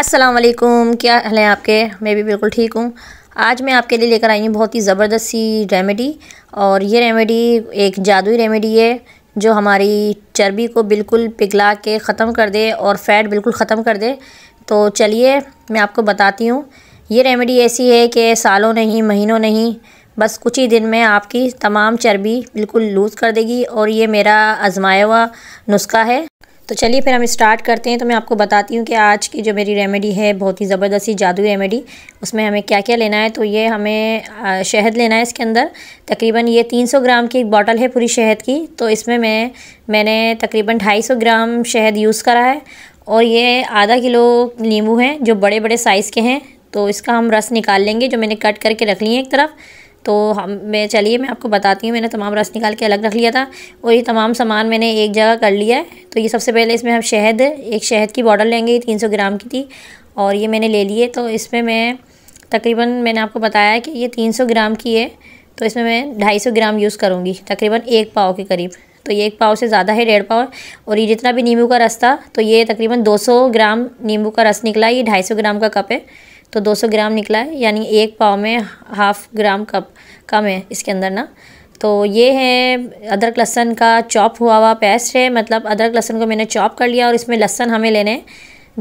अस्सलाम वालेकुम क्या हाल है आपके मैं भी बिल्कुल ठीक हूँ आज मैं आपके लिए लेकर आई हूँ बहुत ही ज़बरदस्त सी रेमेडी और ये रेमेडी एक जादुई रेमेडी है जो हमारी चर्बी को बिल्कुल पिघला के ख़त्म कर दे और फैट बिल्कुल ख़त्म कर दे तो चलिए मैं आपको बताती हूँ ये रेमेडी ऐसी है कि सालों नहीं महीनों नहीं बस कुछ ही दिन में आपकी तमाम चर्बी बिल्कुल लूज़ कर देगी और ये मेरा आजमाया हुआ नुस्खा है तो चलिए फिर हम स्टार्ट करते हैं तो मैं आपको बताती हूँ कि आज की जो मेरी रेमेडी है बहुत ही ज़बरदस्ती जादू रेमेडी उसमें हमें क्या क्या लेना है तो ये हमें शहद लेना है इसके अंदर तकरीबन ये 300 ग्राम की एक बॉटल है पूरी शहद की तो इसमें मैं मैंने तकरीबन 250 ग्राम शहद यूज़ करा है और ये आधा किलो नींबू हैं जो बड़े बड़े साइज़ के हैं तो इसका हम रस निकाल लेंगे जो मैंने कट करके रख ली है एक तरफ तो हम मैं चलिए मैं आपको बताती हूँ मैंने तमाम रस निकाल के अलग रख लिया था और ये तमाम सामान मैंने एक जगह कर लिया है तो ये सबसे पहले इसमें हम शहद एक शहद की बॉटल लेंगे तीन सौ ग्राम की थी और ये मैंने ले ली है तो इसमें मैं तकरीबन मैंने आपको बताया कि ये तीन सौ ग्राम की है तो इसमें मैं ढाई सौ ग्राम यूज़ करूँगी तकरीबन एक पाव के करीब तो ये एक पाव से ज़्यादा है डेढ़ पाव और ये जितना भी नींबू का रस था तो ये तकरीबन सौ ग्राम नींबू का रस निकला ये सौ ग्राम का कप है तो सौ ग्राम निकला है यानी एक पाव में हाफ़ ग्राम कप कम है इसके अंदर ना तो ये है अदरक लहसन का चॉप हुआ हुआ पेस्ट है मतलब अदरक लहसन को मैंने चॉप कर लिया और इसमें लहसन हमें लेने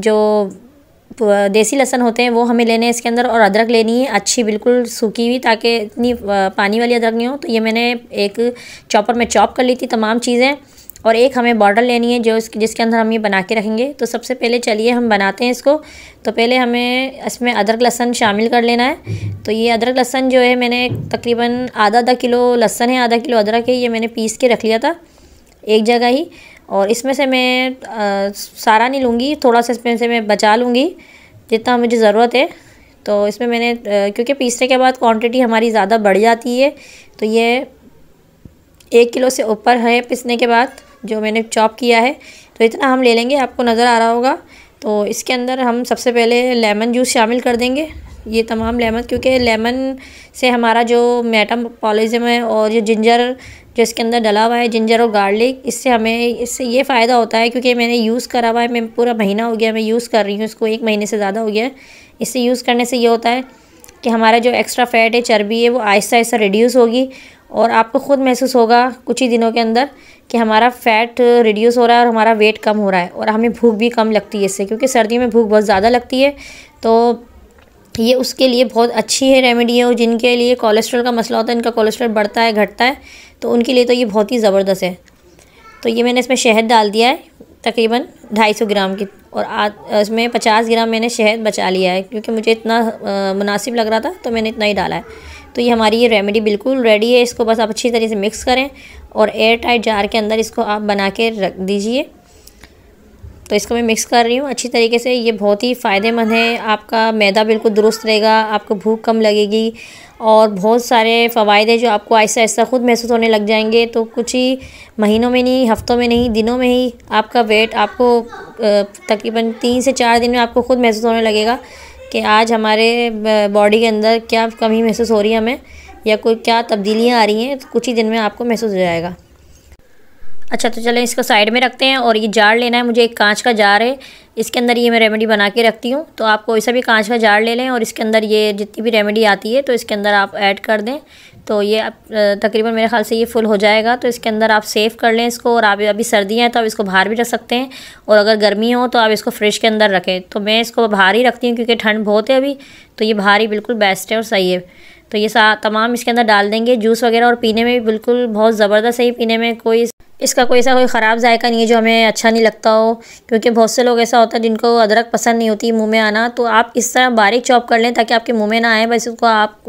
जो देसी लहसन होते हैं वो हमें लेने हैं इसके अंदर और अदरक लेनी है अच्छी बिल्कुल सूखी हुई ताकि इतनी पानी वाली अदरक नहीं हो तो ये मैंने एक चॉपर में चॉप कर ली थी तमाम चीज़ें और एक हमें बॉटल लेनी है जो इसके जिसके अंदर हम ये बना के रखेंगे तो सबसे पहले चलिए हम बनाते हैं इसको तो पहले हमें इसमें अदरक लहसन शामिल कर लेना है हम्म। तो ये अदरक लहसन जो है मैंने तकरीबन आधा आधा किलो लहसन है आधा किलो अदरक है ये मैंने पीस के रख लिया था एक जगह ही और इसमें से मैं आ, सारा नहीं लूँगी थोड़ा सा इसमें से मैं बचा लूँगी जितना मुझे ज़रूरत है तो इसमें मैंने क्योंकि पीसने के बाद क्वांटिटी हमारी ज़्यादा बढ़ जाती है तो ये एक किलो से ऊपर है पीसने के बाद जो मैंने चॉप किया है तो इतना हम ले लेंगे आपको नज़र आ रहा होगा तो इसके अंदर हम सबसे पहले लेमन जूस शामिल कर देंगे ये तमाम लेमन क्योंकि लेमन से हमारा जो मेटम पॉलिज़म है और जो जिंजर जो इसके अंदर डला हुआ है जिंजर और गार्लिक इससे हमें इससे ये फ़ायदा होता है क्योंकि मैंने यूज़ करा हुआ है मैं पूरा महीना हो गया मैं यूज़ कर रही हूँ इसको एक महीने से ज़्यादा हो गया इससे यूज़ करने से ये होता है कि हमारा जो एक्स्ट्रा फैट है चर्बी है वो आहिस्ता आहिस्ता रिड्यूस होगी और आपको ख़ुद महसूस होगा कुछ ही दिनों के अंदर कि हमारा फ़ैट रिड्यूस हो रहा है और हमारा वेट कम हो रहा है और हमें भूख भी कम लगती है इससे क्योंकि सर्दियों में भूख बहुत ज़्यादा लगती है तो ये उसके लिए बहुत अच्छी है रेमेडी है और जिनके लिए कोलेस्ट्रॉल का मसला होता है इनका कोलेस्ट्रॉल बढ़ता है घटता है तो उनके लिए तो ये बहुत ही ज़बरदस्त है तो ये मैंने इसमें शहद डाल दिया है तकरीबन 250 ग्राम की और आज इसमें 50 ग्राम मैंने शहद बचा लिया है क्योंकि मुझे इतना मुनासिब लग रहा था तो मैंने इतना ही डाला है तो ये हमारी ये रेमेडी बिल्कुल रेडी है इसको बस आप अच्छी तरह से मिक्स करें और एयर टाइट जार के अंदर इसको आप बना के रख दीजिए तो इसको मैं मिक्स कर रही हूँ अच्छी तरीके से ये बहुत ही फ़ायदेमंद है आपका मैदा बिल्कुल दुरुस्त रहेगा आपको भूख कम लगेगी और बहुत सारे फ़वाद हैं जो आपको आहिस्ता ऐसा ख़ुद महसूस होने लग जाएंगे तो कुछ ही महीनों में नहीं हफ़्तों में नहीं दिनों में ही आपका वेट आपको तकरीबन तीन से चार दिन में आपको ख़ुद महसूस होने लगेगा कि आज हमारे बॉडी के अंदर क्या कमी महसूस हो रही है हमें या कोई क्या तब्दीलियाँ आ रही हैं तो कुछ ही दिन में आपको महसूस हो जाएगा अच्छा तो चलें इसको साइड में रखते हैं और ये जार लेना है मुझे एक कांच का जार है इसके अंदर ये मैं रेमेडी बना के रखती हूँ तो आप कोई सा भी कांच का जार ले लें और इसके अंदर ये जितनी भी रेमेडी आती है तो इसके अंदर आप ऐड कर दें तो ये तकरीबन मेरे ख्याल से ये फुल हो जाएगा तो इसके अंदर आप सेव कर लें इसको और आप अभी सर्दियाँ हैं तो आप इसको बाहर भी रख सकते हैं और अगर गर्मी हो तो आप इसको फ्रिज के अंदर रखें तो मैं इसको बाहर ही रखती हूँ क्योंकि ठंड बहुत है अभी तो ये बाहर ही बिल्कुल बेस्ट है और सही है तो ये सा तमाम इसके अंदर डाल देंगे जूस वगैरह और पीने में भी बिल्कुल बहुत ज़बरदस्त है पीने में कोई इसका कोई ऐसा कोई ख़राब जायका नहीं है जो हमें अच्छा नहीं लगता हो क्योंकि बहुत से लोग ऐसा होता है जिनको अदरक पसंद नहीं होती मुंह में आना तो आप इस तरह बारीक चॉप कर लें ताकि आपके मुंह में ना आए बस उसको आप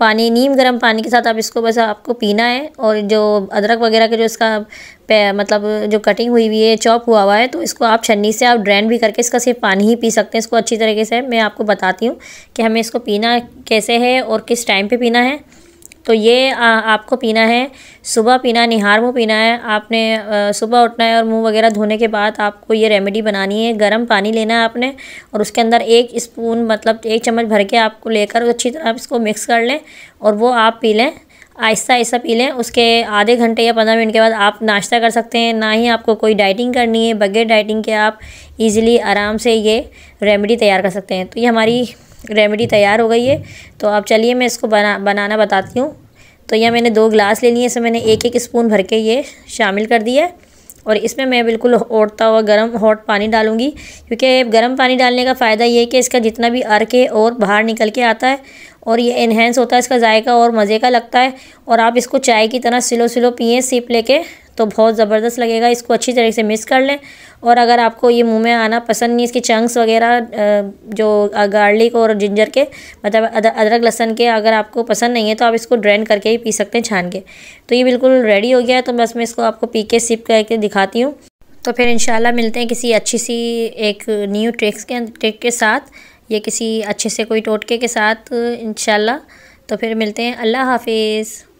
पानी नीम गर्म पानी के साथ आप इसको बस आपको पीना है और जो अदरक वगैरह के जो इसका मतलब जो कटिंग हुई हुई है चॉप हुआ हुआ है तो इसको आप छन्नी से आप ड्रैन भी करके इसका सिर्फ पानी ही पी सकते हैं इसको अच्छी तरीके से मैं आपको बताती हूँ कि हमें इसको पीना कैसे है और किस टाइम पर पीना है तो ये आ, आपको पीना है सुबह पीना निहार मुँह पीना है आपने आ, सुबह उठना है और मुंह वगैरह धोने के बाद आपको ये रेमेडी बनानी है गर्म पानी लेना है आपने और उसके अंदर एक स्पून मतलब एक चम्मच भर के आपको लेकर अच्छी तरह आप इसको मिक्स कर लें और वो आप पी लें आहिस्ता आहिस्ता पी लें उसके आधे घंटे या पंद्रह मिनट के बाद आप नाश्ता कर सकते हैं ना ही आपको कोई डाइटिंग करनी है बगैर डाइटिंग के आप इजीली आराम से ये रेमेडी तैयार कर सकते हैं तो ये हमारी रेमेडी तैयार हो गई है तो आप चलिए मैं इसको बना बनाना बताती हूँ तो यह मैंने दो ग्लास ले लिए इसमें मैंने एक एक स्पून भर के ये शामिल कर दिया और इसमें मैं बिल्कुल ओढ़ता हुआ गर्म हॉट पानी डालूंगी क्योंकि गर्म पानी डालने का फ़ायदा ये है कि इसका जितना भी अर्क है और बाहर निकल के आता है और ये इन्हेंस होता है इसका जायका और मज़े का लगता है और आप इसको चाय की तरह सिलो सिलो पिए सीप लेके तो बहुत ज़बरदस्त लगेगा इसको अच्छी तरीके से मिक्स कर लें और अगर आपको ये मुंह में आना पसंद नहीं इसके चंक्स वगैरह जो गार्लिक और जिंजर के मतलब अदरक लहसन के अगर आपको पसंद नहीं है तो आप इसको ड्रेन करके ही पी सकते हैं छान के तो ये बिल्कुल रेडी हो गया है तो बस मैं इसको आपको पी के सिप करके दिखाती हूँ तो फिर इंशाल्लाह मिलते हैं किसी अच्छी सी एक न्यू ट्रिक्स के ट्रिक के साथ ये किसी अच्छे से कोई टोटके के साथ इंशाल्लाह तो फिर मिलते हैं अल्लाह हाफिज़